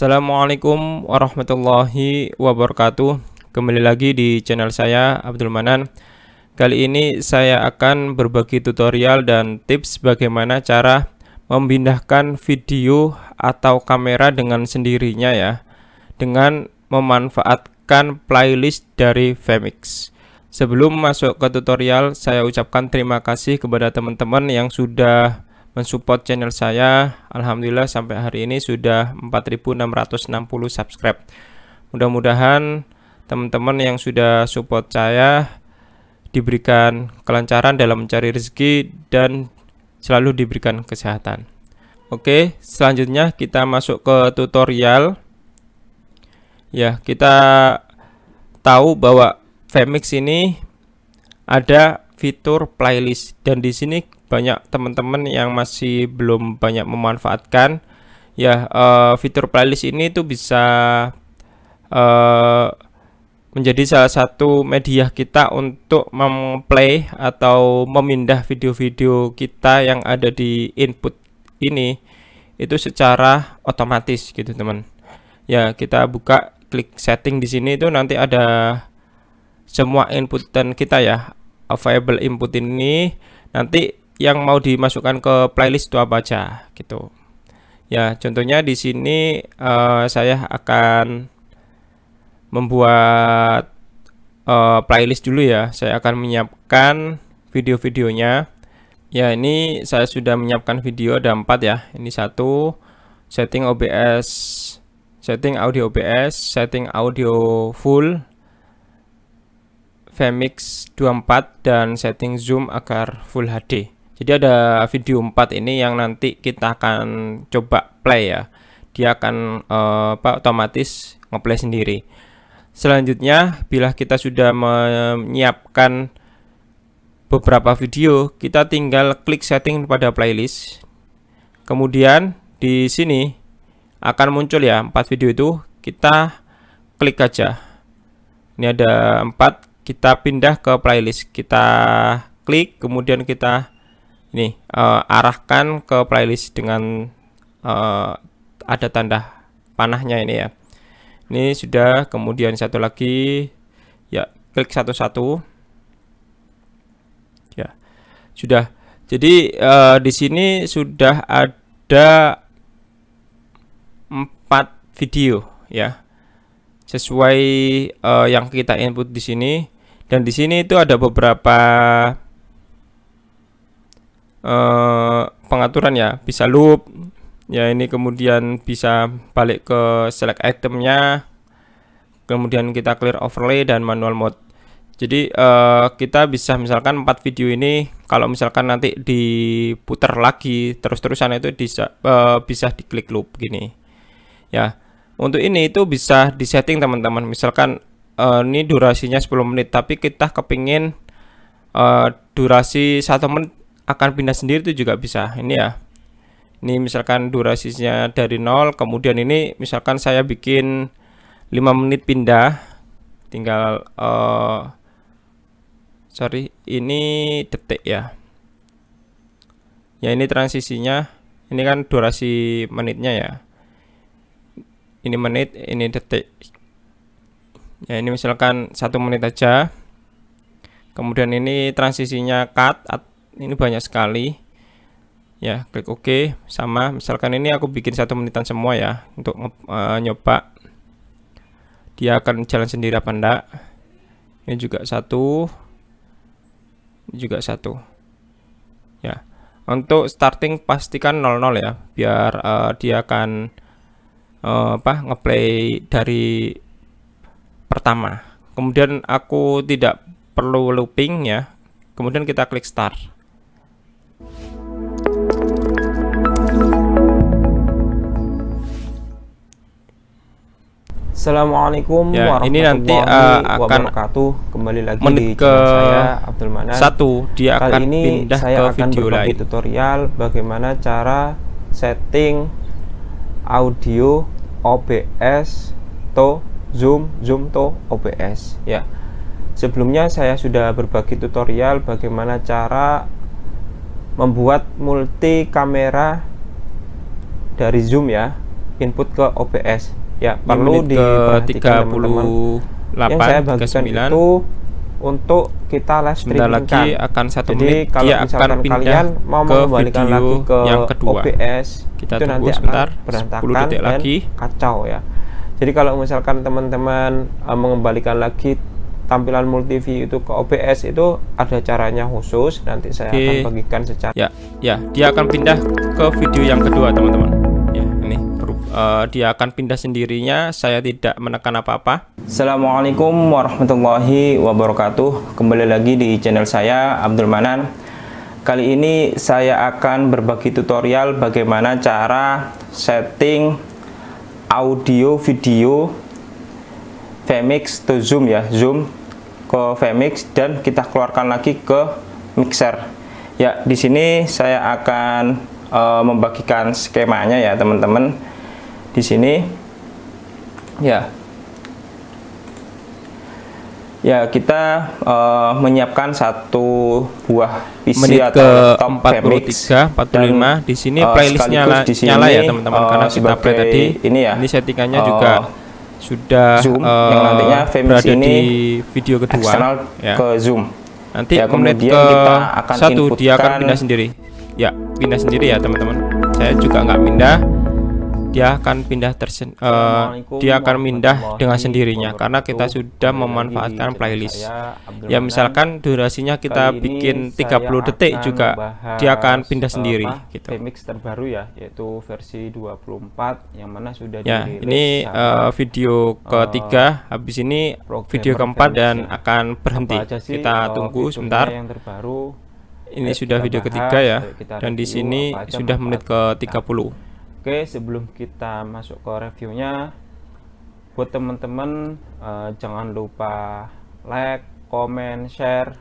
Assalamualaikum warahmatullahi wabarakatuh Kembali lagi di channel saya Abdul Manan Kali ini saya akan berbagi tutorial dan tips bagaimana cara memindahkan video atau kamera dengan sendirinya ya Dengan memanfaatkan playlist dari Femix Sebelum masuk ke tutorial saya ucapkan terima kasih kepada teman-teman yang sudah mensupport channel saya. Alhamdulillah sampai hari ini sudah 4660 subscribe. Mudah-mudahan teman-teman yang sudah support saya diberikan kelancaran dalam mencari rezeki dan selalu diberikan kesehatan. Oke, selanjutnya kita masuk ke tutorial. Ya, kita tahu bahwa Femix ini ada fitur playlist dan di sini banyak teman-teman yang masih belum banyak memanfaatkan ya uh, fitur playlist ini tuh bisa uh, menjadi salah satu media kita untuk memplay atau memindah video-video kita yang ada di input ini itu secara otomatis gitu teman ya kita buka klik setting di sini itu nanti ada semua input dan kita ya available input ini nanti yang mau dimasukkan ke playlist itu apa aja gitu. Ya, contohnya di sini uh, saya akan membuat uh, playlist dulu ya. Saya akan menyiapkan video-videonya. Ya, ini saya sudah menyiapkan video ada empat ya. Ini satu setting OBS, setting audio OBS, setting audio full, Vmix 24 dan setting zoom agar full HD. Jadi ada video 4 ini yang nanti kita akan coba play ya. Dia akan uh, apa otomatis ngeplay sendiri. Selanjutnya, bila kita sudah menyiapkan beberapa video, kita tinggal klik setting pada playlist. Kemudian di sini akan muncul ya empat video itu, kita klik aja. Ini ada empat kita pindah ke playlist. Kita klik, kemudian kita ini uh, arahkan ke playlist dengan uh, ada tanda panahnya ini ya ini sudah kemudian satu lagi ya klik satu-satu ya sudah jadi uh, di sini sudah ada empat video ya sesuai uh, yang kita input di sini dan di sini itu ada beberapa Eh, pengaturan ya bisa loop ya ini kemudian bisa balik ke select itemnya kemudian kita clear overlay dan manual mode jadi uh, kita bisa misalkan empat video ini kalau misalkan nanti diputar lagi terus-terusan itu bisa uh, bisa diklik loop gini ya untuk ini itu bisa disetting teman-teman misalkan uh, ini durasinya 10 menit tapi kita kepingin uh, durasi satu menit akan pindah sendiri itu juga bisa ini ya ini misalkan durasinya dari nol kemudian ini misalkan saya bikin 5 menit pindah tinggal uh, sorry ini detik ya ya ini transisinya ini kan durasi menitnya ya ini menit ini detik ya ini misalkan satu menit aja kemudian ini transisinya cut ini banyak sekali ya klik OK sama misalkan ini aku bikin satu menitan semua ya untuk uh, nyoba dia akan jalan sendiri apa enggak ini juga satu ini juga satu ya untuk starting pastikan 00 ya biar uh, dia akan uh, apa ngeplay dari pertama kemudian aku tidak perlu looping ya kemudian kita klik start Assalamualaikum ya, warahmatullahi ini nanti uh, akan wabarakatuh. Kembali lagi menit di ke saya Abdul Manan. Satu, dia Kali akan ini pindah saya ke akan video berbagi lain. tutorial bagaimana cara setting audio OBS to Zoom, Zoom to OBS ya. Sebelumnya saya sudah berbagi tutorial bagaimana cara membuat multi kamera dari Zoom ya, input ke OBS ya perlu perlu tiga teman-teman yang saya bagikan itu untuk kita live -kan. lagi akan satu Jadi menit kalau dia akan pindah kalian mau ke video lagi ke yang kedua. OBS kita itu tunggu nanti sebentar akan berantakan 10 detik lagi kacau ya. Jadi kalau misalkan teman-teman uh, mengembalikan lagi tampilan multiview itu ke OBS itu ada caranya khusus nanti saya okay. akan bagikan secara ya ya dia akan pindah ke video yang kedua teman-teman uh, dia akan pindah sendirinya saya tidak menekan apa-apa Assalamualaikum warahmatullahi wabarakatuh kembali lagi di channel saya Abdul Manan kali ini saya akan berbagi tutorial bagaimana cara setting audio video Vmix to zoom ya zoom ke Vmix dan kita keluarkan lagi ke mixer ya di sini saya akan e, membagikan skemanya ya teman-teman di sini ya ya kita uh, menyiapkan satu buah PC Menit atau ke top 43 45 dan, di sini uh, eh, nyala di sini, nyala ya teman-teman uh, karena kita play tadi ini ya ini settingannya uh, juga sudah zoom uh, yang nantinya berada ini di video kedua ya. ke zoom nanti ya, kemudian ke kita akan satu dia akan pindah sendiri ya pindah sendiri ya teman-teman saya juga nggak pindah dia akan pindah tersen, uh, dia akan pindah dengan sendirinya karena kita sudah memanfaatkan playlist ya misalkan durasinya kita bikin 30 detik juga dia akan pindah eh, sendiri gitu mix terbaru ya yaitu versi 24 yang mana sudah ya ini uh, video ketiga habis ini video keempat dan akan berhenti kita tunggu sebentar yang terbaru ini sudah video ketiga ya dan di sini sudah menit ke 30 Oke, sebelum kita masuk ke reviewnya, buat teman-teman eh, jangan lupa like, comment, share,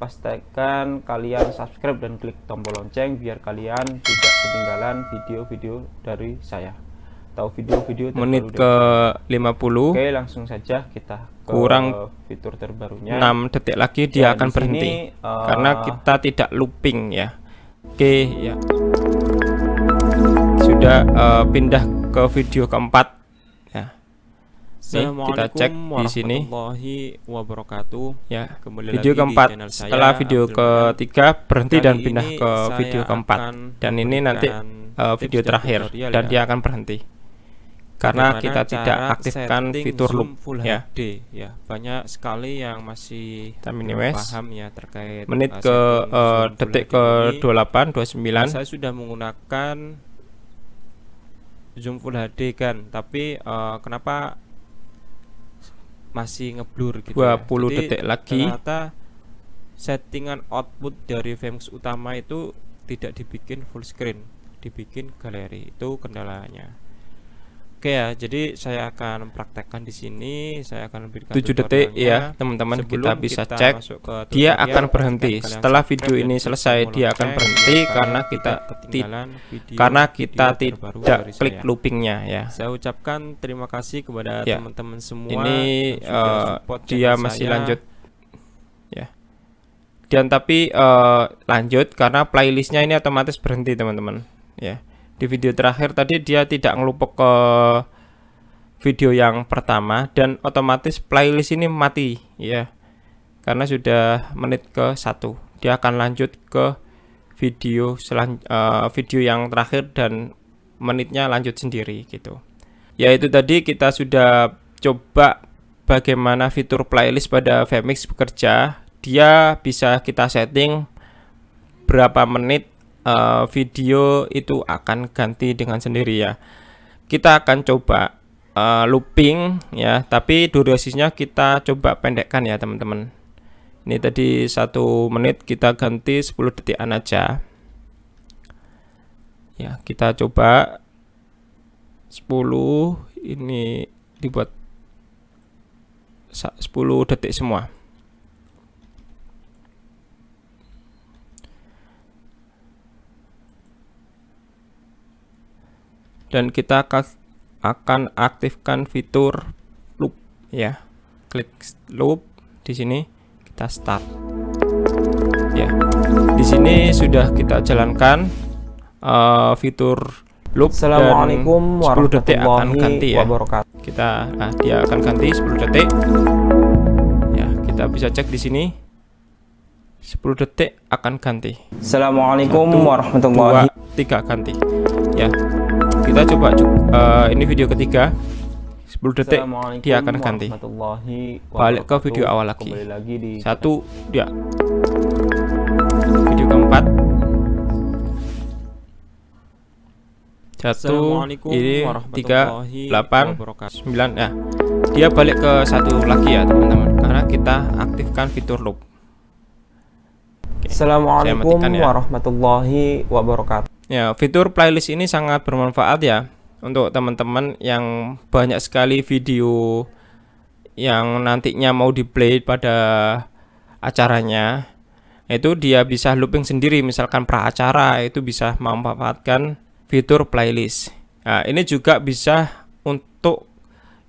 pastikan kalian subscribe dan klik tombol lonceng biar kalian tidak ketinggalan video-video dari saya Tahu video-video menit ke 50 Oke langsung saja kita ke kurang fitur terbarunya 6 detik lagi dia ya, akan berhenti uh, karena eh, kita tidak looping ya Oke ya sudah uh, eh, pindah ke video keempat ya. Nih, kita cek di sini. wabarakatuh. Ya, kembali video lagi keempat. Di saya, Setelah video ketiga berhenti dan pindah ke video keempat. Dan ini nanti uh, video terakhir dan, dan dia akan ya. berhenti. Karena kita tidak aktifkan fitur loop full ya. HD ya. Banyak sekali yang masih paham ya terkait menit eh, ke uh, detik ke 28 29. Saya sudah menggunakan zoom full HD kan tapi uh, kenapa masih ngeblur gitu 20 ya. detik lagi ternyata settingan output dari VMX utama itu tidak dibikin full screen dibikin galeri itu kendalanya Oke ya, jadi saya akan praktekkan di sini. Saya akan berikan 7 detik ya, teman-teman kita bisa kita cek. Ya, dia akan berhenti. Setelah video ini selesai, dia akan berhenti karena kita karena kita tidak klik loopingnya ya. Saya ucapkan terima kasih kepada ya. teman-teman ya. semua. Ini uh, dia masih saya. lanjut ya. Dan tapi uh, lanjut karena playlistnya ini otomatis berhenti teman-teman ya di video terakhir tadi dia tidak ngelupuk ke video yang pertama dan otomatis playlist ini mati ya karena sudah menit ke satu dia akan lanjut ke video selan uh, video yang terakhir dan menitnya lanjut sendiri gitu yaitu tadi kita sudah coba bagaimana fitur playlist pada Vmix bekerja dia bisa kita setting berapa menit uh, video itu akan ganti dengan sendiri ya kita akan coba uh, looping ya tapi durasinya kita coba pendekkan ya teman-teman ini tadi satu menit kita ganti 10 detikan aja ya kita coba 10 ini dibuat 10 detik semua dan kita akan aktifkan fitur loop ya klik loop di sini kita start ya di sini sudah kita jalankan uh, fitur loop Assalamualaikum dan 10 detik akan ganti ya kita nah, dia akan ganti 10 detik ya kita bisa cek di sini 10 detik akan ganti Assalamualaikum Satu, warahmatullahi Wabarakatuh. tiga ganti ya kita coba uh, ini video ketiga 10 detik dia akan ganti balik ke video awal lagi satu dia video keempat satu ini tiga delapan sembilan ya dia balik ke satu lagi ya teman-teman karena kita aktifkan fitur loop Assalamualaikum ya. warahmatullahi wabarakatuh Ya, fitur playlist ini sangat bermanfaat ya untuk teman-teman yang banyak sekali video yang nantinya mau di-play pada acaranya. Itu dia bisa looping sendiri misalkan praacara itu bisa memanfaatkan fitur playlist. Nah, ini juga bisa untuk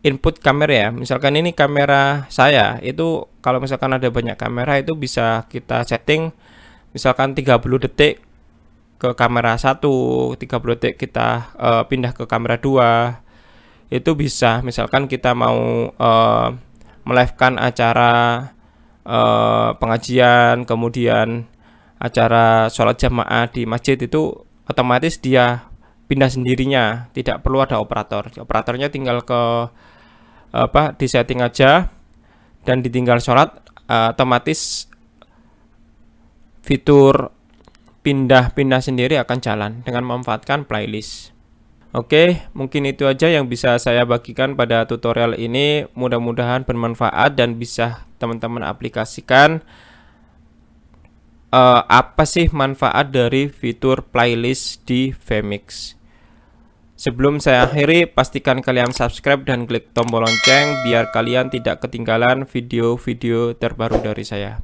input kamera ya. Misalkan ini kamera saya itu kalau misalkan ada banyak kamera itu bisa kita setting misalkan 30 detik ke kamera 1, 30 detik kita uh, pindah ke kamera 2. Itu bisa misalkan kita mau uh, melivekan acara uh, pengajian, kemudian acara sholat jamaah di masjid itu otomatis dia pindah sendirinya, tidak perlu ada operator. Operatornya tinggal ke apa di setting aja dan ditinggal sholat uh, otomatis fitur pindah-pindah sendiri akan jalan dengan memanfaatkan playlist. Oke, mungkin itu aja yang bisa saya bagikan pada tutorial ini. Mudah-mudahan bermanfaat dan bisa teman-teman aplikasikan uh, apa sih manfaat dari fitur playlist di Vmix. Sebelum saya akhiri, pastikan kalian subscribe dan klik tombol lonceng biar kalian tidak ketinggalan video-video terbaru dari saya.